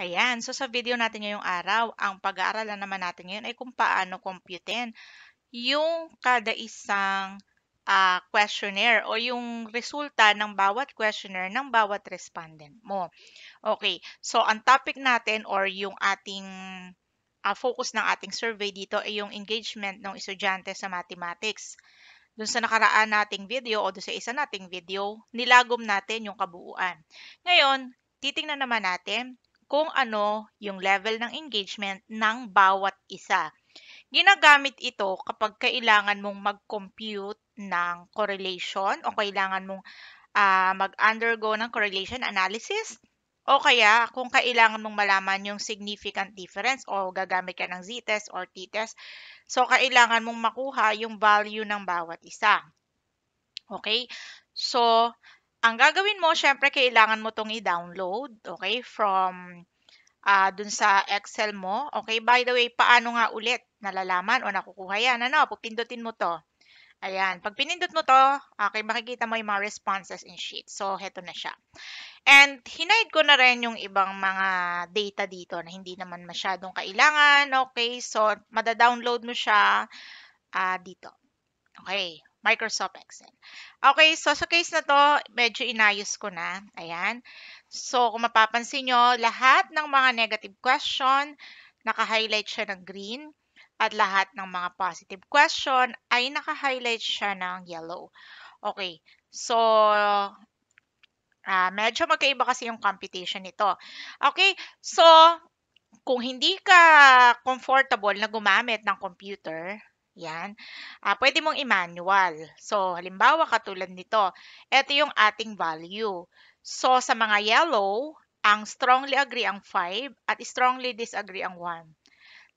Ayan, so sa video natin ngayong araw, ang pag-aaralan naman natin ngayon ay kung paano computein yung kada isang uh, questionnaire o yung resulta ng bawat questionnaire ng bawat respondent mo. Okay, so ang topic natin or yung ating uh, focus ng ating survey dito ay yung engagement ng estudyante sa mathematics. Doon sa nakaraan nating video o doon sa isa nating video, nilagom natin yung kabuuan. Ngayon, titingnan naman natin kung ano yung level ng engagement ng bawat isa. Ginagamit ito kapag kailangan mong mag-compute ng correlation o kailangan mong uh, mag-undergo ng correlation analysis o kaya kung kailangan mong malaman yung significant difference o gagamit ka ng z-test or t-test. So, kailangan mong makuha yung value ng bawat isa. Okay? So, ang gagawin mo, syempre kailangan mo tong i-download, okay, from uh, dun sa Excel mo. Okay, by the way, paano nga ulit nalalaman o nakukuha yan? Ano, pupindutin mo to. Ayan, pag pinindot mo to, okay, makikita mo yung mga responses in sheet. So, heto na siya. And, hinide ko na rin yung ibang mga data dito na hindi naman masyadong kailangan. Okay, so, madadownload mo siya uh, dito. Okay, Microsoft Excel. Okay, so sa case na to, medyo inayos ko na. Ayan. So, kung mapapansin nyo, lahat ng mga negative question, naka-highlight siya ng green. At lahat ng mga positive question ay naka-highlight siya ng yellow. Okay, so uh, medyo magkaiba kasi yung computation nito. Okay, so kung hindi ka comfortable na gumamit ng computer, yan. Ah, pwede mong i-manual. So, halimbawa katulad nito, ito yung ating value. So, sa mga yellow, ang strongly agree ang 5 at strongly disagree ang 1.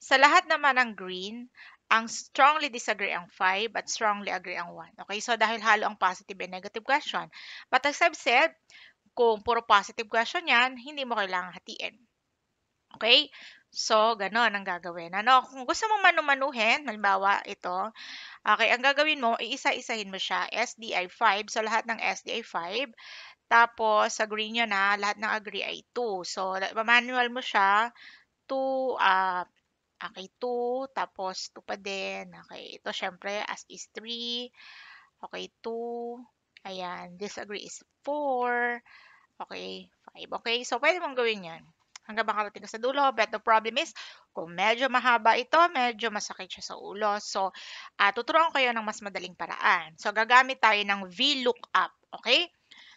Sa lahat naman ng green, ang strongly disagree ang 5 at strongly agree ang 1. Okay, so dahil halo ang positive and negative question. But as I've said, kung puro positive question yan, hindi mo kailangang hatiin. Okay? So, ganon ang gagawin. Ano, kung gusto mong manumanuhin, halimbawa ito, okay, ang gagawin mo, iisa-isahin mo siya, SDI 5, so lahat ng SDI 5, tapos agree nyo na, lahat ng agree ay 2. So, manual mo siya, 2, uh, ah, okay, 2, tapos 2 pa din, okay, ito syempre, as is 3, okay, 2, ayan, disagree is 4, okay, 5, okay, so pwede mong gawin yan hanggang makarating ka sa dulo. But the problem is, kung medyo mahaba ito, medyo masakit siya sa ulo. So, uh, tuturuan ko yun ng mas madaling paraan. So, gagamit tayo ng VLOOKUP. Okay?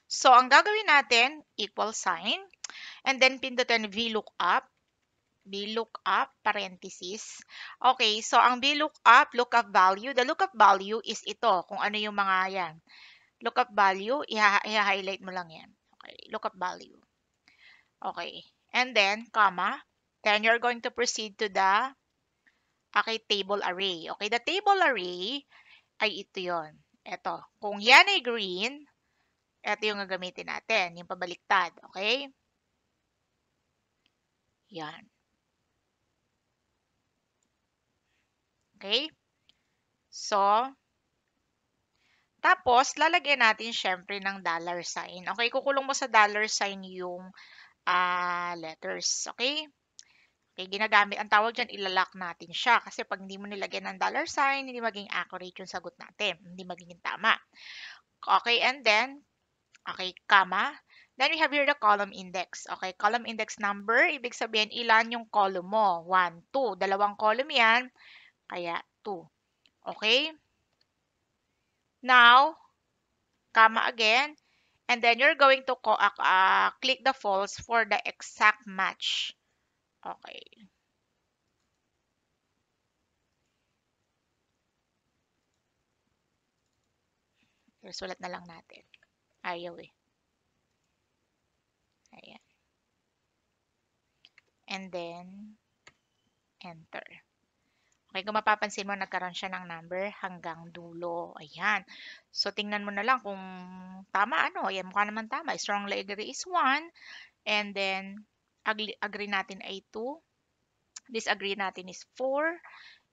So, ang gagawin natin, equal sign. And then, pindutin VLOOKUP. VLOOKUP, parenthesis. Okay, so ang VLOOKUP, lookup value. The lookup value is ito, kung ano yung mga yan. Lookup value, iha-highlight mo lang yan. Okay, lookup value. Okay and then comma, then you're going to proceed to the okay, table array. Okay, the table array ay ito yon. Ito. Kung yan ay green, ito yung gagamitin natin, yung pabaliktad. Okay? Yan. Okay? So, tapos, lalagyan natin syempre ng dollar sign. Okay, kukulong mo sa dollar sign yung uh, letters. Okay? Okay, ginagamit, ang tawag dyan, ilalak natin siya. Kasi pag hindi mo nilagyan ng dollar sign, hindi maging accurate yung sagot natin. Hindi magiging tama. Okay, and then, okay, comma. Then we have here the column index. Okay, column index number, ibig sabihin, ilan yung column mo? 1, 2. Dalawang column yan, kaya 2. Okay? Now, comma again. And then you're going to uh, uh, click the false for the exact match. Okay. Sulat na lang natin. Ayaw eh. Ayan. And then, enter. Okay, kung mapapansin mo, nagkaroon siya ng number hanggang dulo. Ayan. So, tingnan mo na lang kung tama ano. Ayan, mukha naman tama. Strong agree is 1. And then, agree, agree natin ay 2. Disagree natin is 4.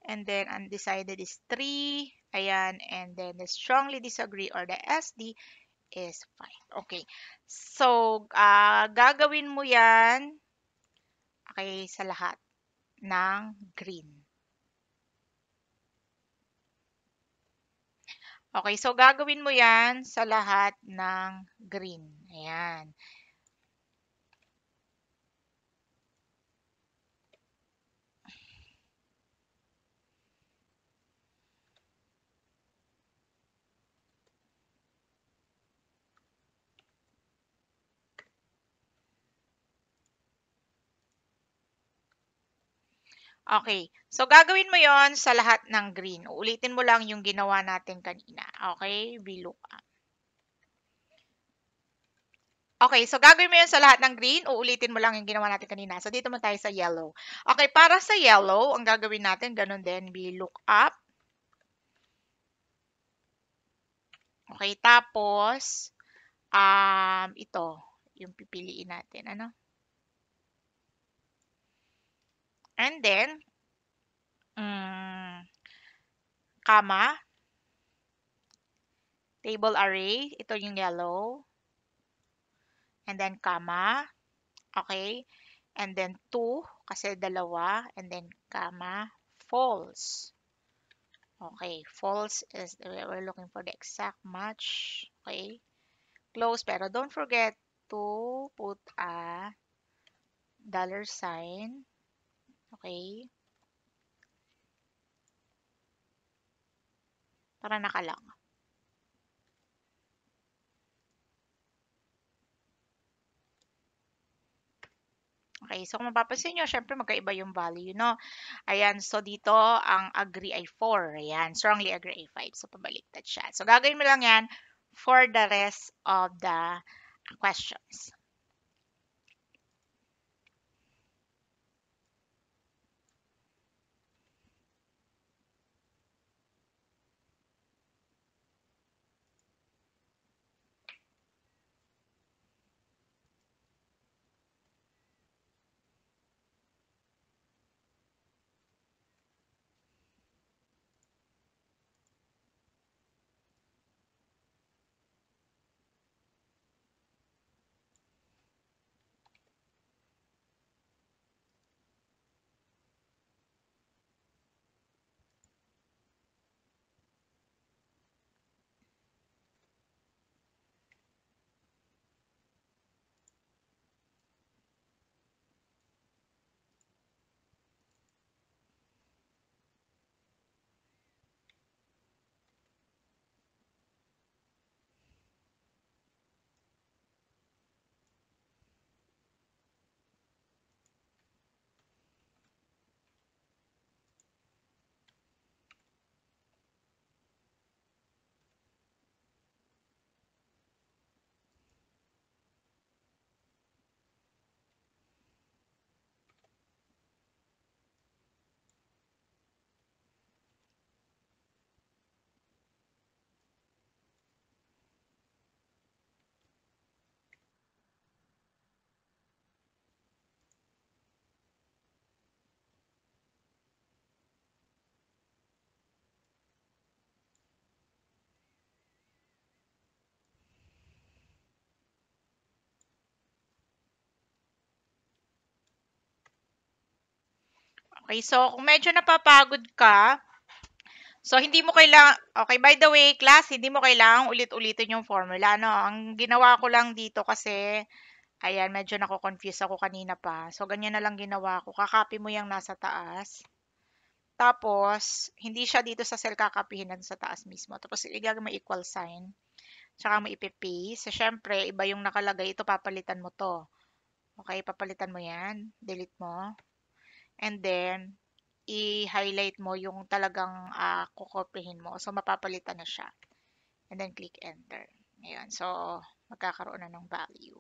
And then, undecided is 3. Ayan. And then, the strongly disagree or the SD is 5. Okay. So, uh, gagawin mo yan okay, sa lahat ng green. Okay, so gagawin mo yan sa lahat ng green. Ayan. Okay. So, gagawin mo yon sa lahat ng green. Uulitin mo lang yung ginawa natin kanina. Okay? VLOOKUP. Okay, so gagawin mo yon sa lahat ng green. Uulitin mo lang yung ginawa natin kanina. So, dito mo tayo sa yellow. Okay, para sa yellow, ang gagawin natin, ganun din, up. Okay, tapos, um, ito, yung pipiliin natin. Ano? And then, mm, comma, table array, ito yung yellow, and then comma, okay, and then 2, kasi dalawa, and then comma, false. Okay, false is, we're looking for the exact match, okay, close, pero don't forget to put a dollar sign, Okay. Para nakalang. Okay, so kung mapapansin nyo, syempre magkaiba yung value, no? Ayan, so dito, ang agree ay 4. Ayan, strongly agree ay 5. So, pabaliktad siya. So, gagawin mo lang yan for the rest of the questions. Okay, so kung medyo napapagod ka, so hindi mo kailangan, okay, by the way, class, hindi mo kailangan ulit-ulitin yung formula. No? Ang ginawa ko lang dito kasi, ayan, medyo nako-confuse ako kanina pa. So, ganyan na lang ginawa ko. Kakopy mo yung nasa taas. Tapos, hindi siya dito sa cell kakapihin na sa taas mismo. Tapos, igagawin mo equal sign. Tsaka mo ipipaste. So, syempre, iba yung nakalagay. Ito, papalitan mo to. Okay, papalitan mo yan. Delete mo and then i-highlight mo yung talagang uh, ah, kukopihin mo. So, mapapalitan na siya. And then, click enter. Ayan. So, magkakaroon na ng value.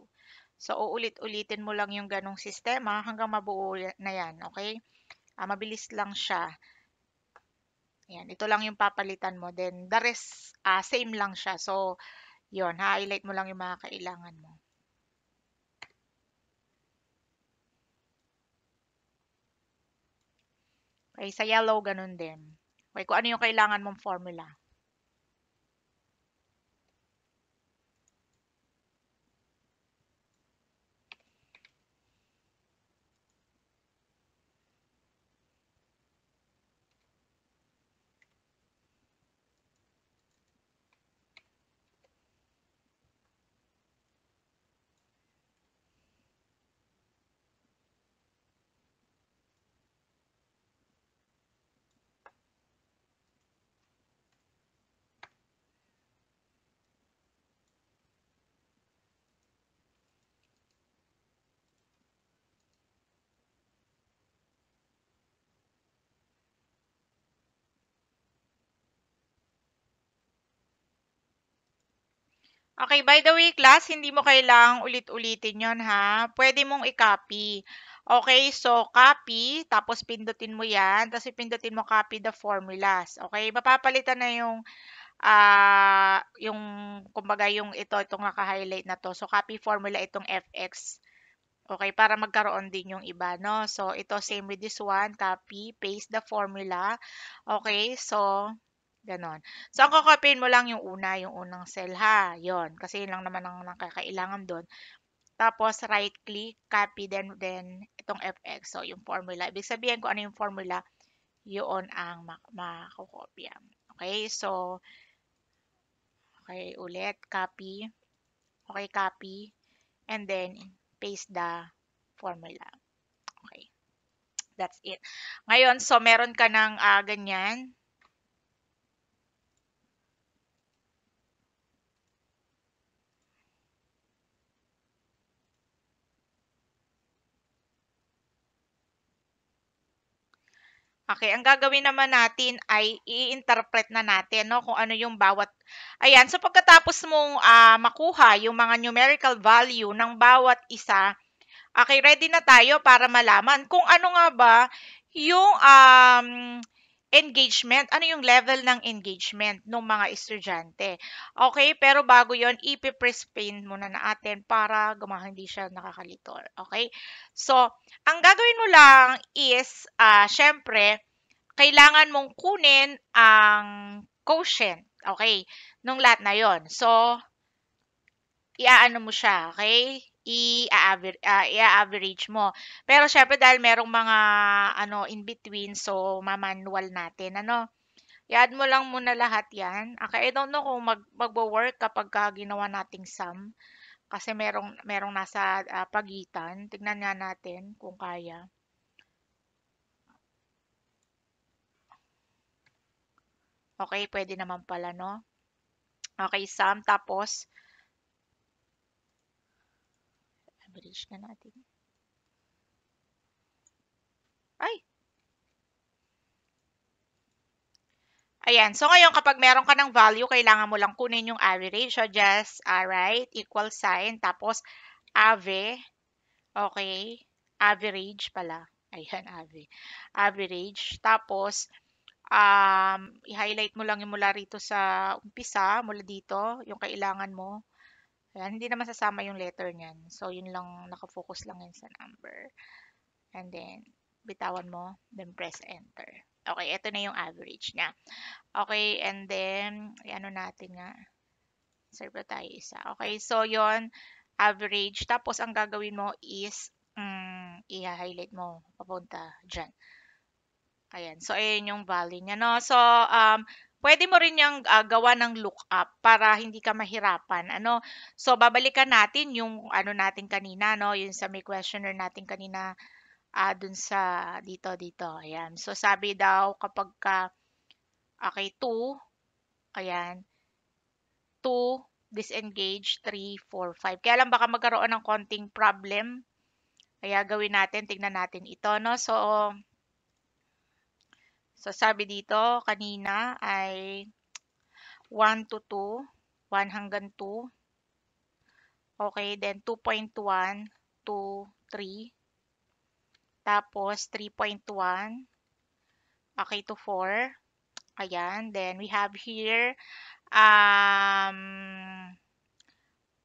So, uulit-ulitin mo lang yung ganong sistema hanggang mabuo na yan. Okay? Uh, mabilis lang siya. Ayan. Ito lang yung papalitan mo. Then, the rest, uh, same lang siya. So, yon highlight mo lang yung mga kailangan mo. Okay, sa yellow ganun din. Okay, kung ano yung kailangan mong formula. Okay, by the way, class, hindi mo kailang ulit-ulitin yon ha. Pwede mong i-copy. Okay, so copy, tapos pindutin mo yan, tapos pindutin mo copy the formulas. Okay, mapapalitan na yung, uh, yung kumbaga yung ito, itong naka-highlight na to. So copy formula itong fx. Okay, para magkaroon din yung iba, no? So ito, same with this one, copy, paste the formula. Okay, so Ganon. So, ang kakapain mo lang yung una, yung unang cell ha. yon Kasi yun lang naman ang, nakakailangan doon. Tapos, right click, copy, then, then itong FX. So, yung formula. Ibig sabihin ko ano yung formula, yun ang mak makukopya. Okay, so, okay, ulit, copy. Okay, copy. And then, paste the formula. Okay. That's it. Ngayon, so, meron ka ng uh, ganyan Okay, ang gagawin naman natin ay i-interpret na natin no, kung ano yung bawat... Ayan, so pagkatapos mong uh, makuha yung mga numerical value ng bawat isa, okay, ready na tayo para malaman kung ano nga ba yung um, engagement, ano yung level ng engagement ng mga estudyante. Okay, pero bago yon ipiprespin muna natin para gumawa hindi siya nakakalito. Okay? So, ang gagawin mo lang is, uh, syempre, kailangan mong kunin ang quotient. Okay? Nung lahat na yon So, iaano mo siya. Okay? i-average ah, uh, i-average mo. Pero syempre dahil merong mga ano in between so ma-manual natin ano. I-add mo lang muna lahat 'yan. Okay, I don't know kung mag magwo-work kapag uh, ginawa nating sum kasi merong merong nasa uh, pagitan. Tignan nga natin kung kaya. Okay, pwede naman pala, no? Okay, sum. Tapos, average na natin. Ay! Ayan. So, ngayon, kapag meron ka ng value, kailangan mo lang kunin yung average. So, just, alright, ah, equal sign. Tapos, ave. Okay. Average pala. Ayan, ave. Average. Tapos, um, i-highlight mo lang yung mula rito sa umpisa, mula dito, yung kailangan mo. Ayan, hindi naman sasama yung letter niyan. So, yun lang, nakafocus lang yun sa number. And then, bitawan mo, then press enter. Okay, ito na yung average niya. Okay, and then, ano natin nga. Insert tayo isa. Okay, so yon average. Tapos, ang gagawin mo is, um, i-highlight mo papunta dyan. Ayan, so ayan yung value niya. No? So, um, pwede mo rin yung uh, ah, gawa ng lookup para hindi ka mahirapan. Ano? So, babalikan natin yung ano natin kanina, no? Yung sa may questionnaire natin kanina uh, dun sa dito, dito. Ayan. So, sabi daw kapag ka, okay, 2, ayan, 2, disengage, 3, 4, 5. Kaya lang baka magkaroon ng konting problem. Kaya gawin natin, tignan natin ito, no? So, So, sabi dito, kanina ay 1 to 2, 1 hanggang 2. Okay, then 2.1 to 3. Tapos, 3.1. Okay, to 4. Ayan, then we have here um,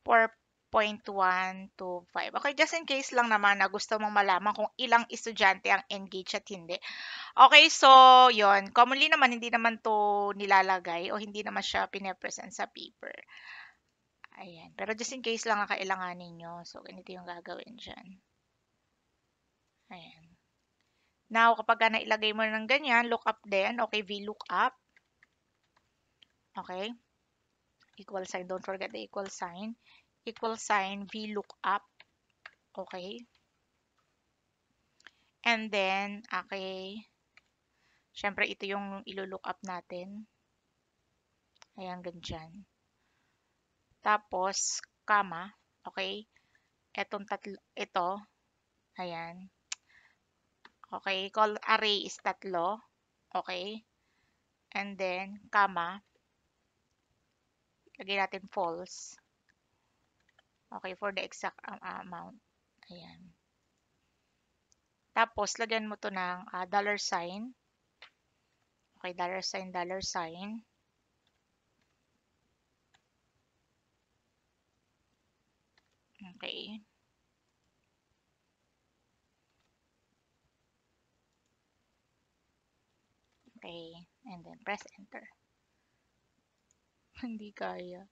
4.1 0.125. Okay, just in case lang naman na gusto mong malaman kung ilang estudyante ang engaged at hindi. Okay, so yon Commonly naman, hindi naman to nilalagay o hindi naman siya pinapresent sa paper. Ayan. Pero just in case lang ang ninyo. So, ganito yung gagawin dyan. Ayan. Now, kapag nailagay mo ng ganyan, look up din. Okay, VLOOKUP. Okay. Equal sign. Don't forget the equal sign equal sign VLOOKUP. Okay? And then, okay, syempre ito yung ilo-look up natin. Ayan, ganyan. Tapos, comma, okay, etong tatlo, ito, ayan, okay, call array is tatlo, okay, and then, comma, lagay natin false, Okay, for the exact uh, amount. Ayan. Tapos, lagyan mo to ng uh, dollar sign. Okay, dollar sign, dollar sign. Okay. Okay, and then press enter. Hindi kaya.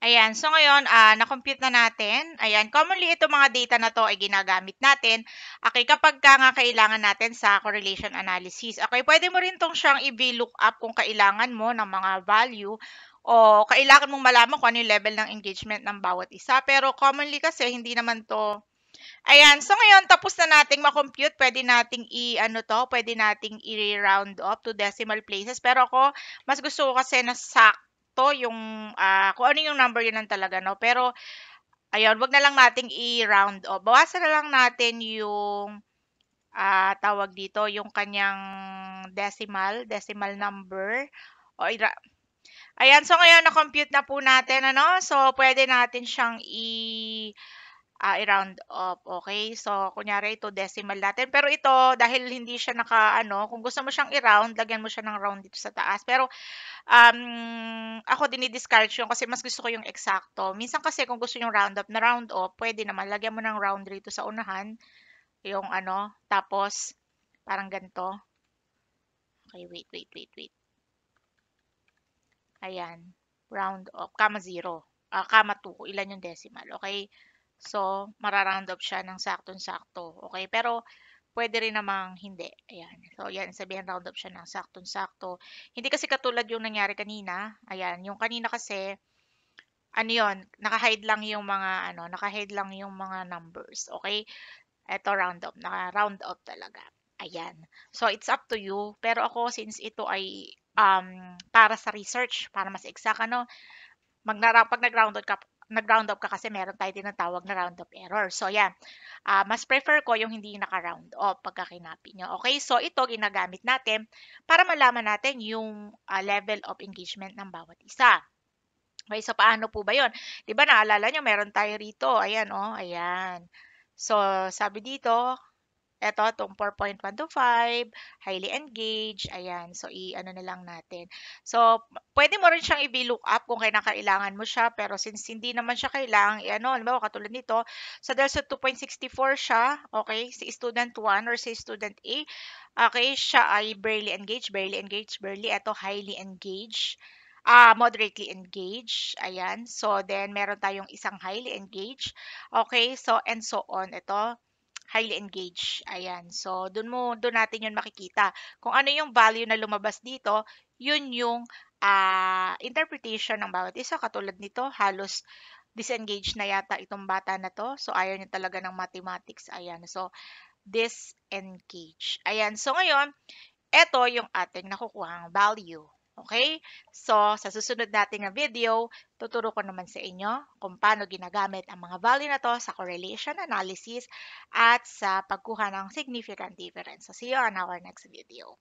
Ayan, so ngayon, uh, na-compute na natin. Ayan, commonly ito mga data na to ay ginagamit natin. Okay, kapag ka nga kailangan natin sa correlation analysis. Okay, pwede mo rin tong siyang i-look up kung kailangan mo ng mga value o kailangan mong malaman kung ano yung level ng engagement ng bawat isa. Pero commonly kasi, hindi naman to Ayan, so ngayon tapos na nating ma-compute, pwede nating i ano to, pwede nating i-round up to decimal places. Pero ako mas gusto ko kasi na sakto to, yung uh, kung ano yung number yun lang talaga, no? Pero, ayun, wag na lang nating i-round off. Bawasan na lang natin yung uh, tawag dito, yung kanyang decimal, decimal number. O, Ayan, so ngayon na-compute na po natin, ano? So, pwede natin siyang i- uh, i-round up. Okay? So, kunyari ito decimal natin. Pero ito, dahil hindi siya naka, ano, kung gusto mo siyang i-round, lagyan mo siya ng round dito sa taas. Pero, um, ako dinidiscourage yun kasi mas gusto ko yung eksakto. Minsan kasi kung gusto yung round up na round off, pwede naman. Lagyan mo ng round dito sa unahan. Yung ano, tapos, parang ganito. Okay, wait, wait, wait, wait. Ayan. Round off. comma 0. Uh, kama 2. Ah, Ilan yung decimal. Okay. So, mararound up siya ng saktong-sakto. Okay? Pero, pwede rin namang hindi. Ayan. So, ayan, sabihin round up siya ng saktong-sakto. Hindi kasi katulad yung nangyari kanina. Ayan, yung kanina kasi, ano yun, naka-hide lang yung mga, ano, naka-hide lang yung mga numbers. Okay? Ito, round up. Naka-round up talaga. Ayan. So, it's up to you. Pero ako, since ito ay um, para sa research, para mas exact, ano, mag pag nag-round out ka, nag-round up ka kasi meron tayo tinatawag na round up error. So, yan. Uh, mas prefer ko yung hindi naka-round up pagka kinapi nyo. Okay? So, ito ginagamit natin para malaman natin yung uh, level of engagement ng bawat isa. Okay, so paano po ba yun? Di ba naalala nyo, meron tayo rito. Ayan, oh, ayan. So, sabi dito, ito, itong 4.125, highly engaged, ayan. So, i-ano na lang natin. So, pwede mo rin siyang i-look up kung kailangan mo siya, pero since hindi naman siya kailangan, i-ano, alam mo, katulad nito, so dahil sa 2.64 siya, okay, si student 1 or si student A, okay, siya ay barely engaged, barely engaged, barely, ito, highly engaged uh, moderately engaged. Ayan. So, then, meron tayong isang highly engaged. Okay. So, and so on. Ito, highly engaged. Ayan. So, doon mo doon natin 'yun makikita. Kung ano yung value na lumabas dito, 'yun yung uh, interpretation ng bawat isa. Katulad nito, halos disengaged na yata itong bata na to. So, ayaw niya talaga ng mathematics. Ayan. So, disengage. Ayan. So, ngayon, ito yung ating nakukuha nakukuhang value. Okay? So, sa susunod nating video, tuturo ko naman sa inyo kung paano ginagamit ang mga value na to sa correlation analysis at sa pagkuha ng significant difference. So, see you on our next video.